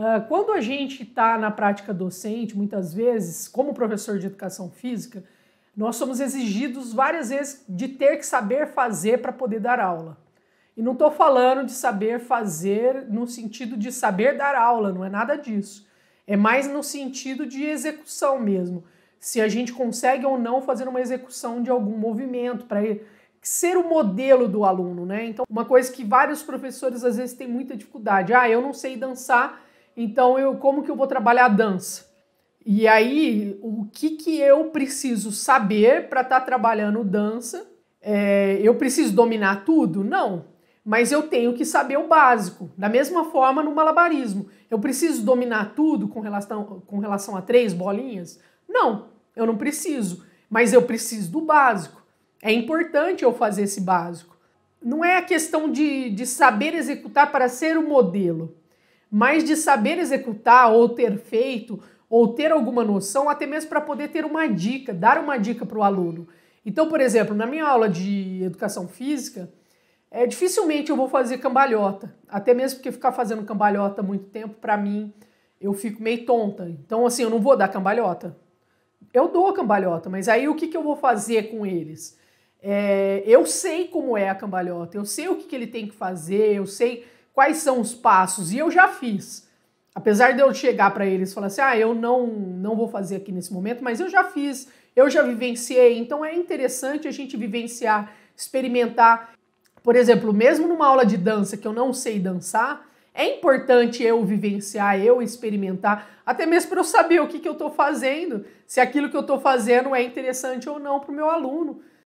Ah, quando a gente está na prática docente, muitas vezes, como professor de educação física, nós somos exigidos várias vezes de ter que saber fazer para poder dar aula. E não estou falando de saber fazer no sentido de saber dar aula, não é nada disso. É mais no sentido de execução mesmo. Se a gente consegue ou não fazer uma execução de algum movimento para ser o modelo do aluno, né? Então, uma coisa que vários professores às vezes têm muita dificuldade. Ah, eu não sei dançar, então, eu como que eu vou trabalhar a dança? E aí, o que, que eu preciso saber para estar tá trabalhando dança? É, eu preciso dominar tudo? Não. Mas eu tenho que saber o básico. Da mesma forma no malabarismo. Eu preciso dominar tudo com relação, com relação a três bolinhas? Não, eu não preciso. Mas eu preciso do básico. É importante eu fazer esse básico. Não é a questão de, de saber executar para ser o modelo mas de saber executar ou ter feito ou ter alguma noção, até mesmo para poder ter uma dica, dar uma dica para o aluno. Então, por exemplo, na minha aula de educação física, é, dificilmente eu vou fazer cambalhota, até mesmo porque ficar fazendo cambalhota muito tempo, para mim, eu fico meio tonta. Então, assim, eu não vou dar cambalhota. Eu dou a cambalhota, mas aí o que, que eu vou fazer com eles? É, eu sei como é a cambalhota, eu sei o que, que ele tem que fazer, eu sei quais são os passos, e eu já fiz. Apesar de eu chegar para eles e falar assim, ah, eu não, não vou fazer aqui nesse momento, mas eu já fiz, eu já vivenciei, então é interessante a gente vivenciar, experimentar. Por exemplo, mesmo numa aula de dança que eu não sei dançar, é importante eu vivenciar, eu experimentar, até mesmo para eu saber o que, que eu estou fazendo, se aquilo que eu estou fazendo é interessante ou não para o meu aluno.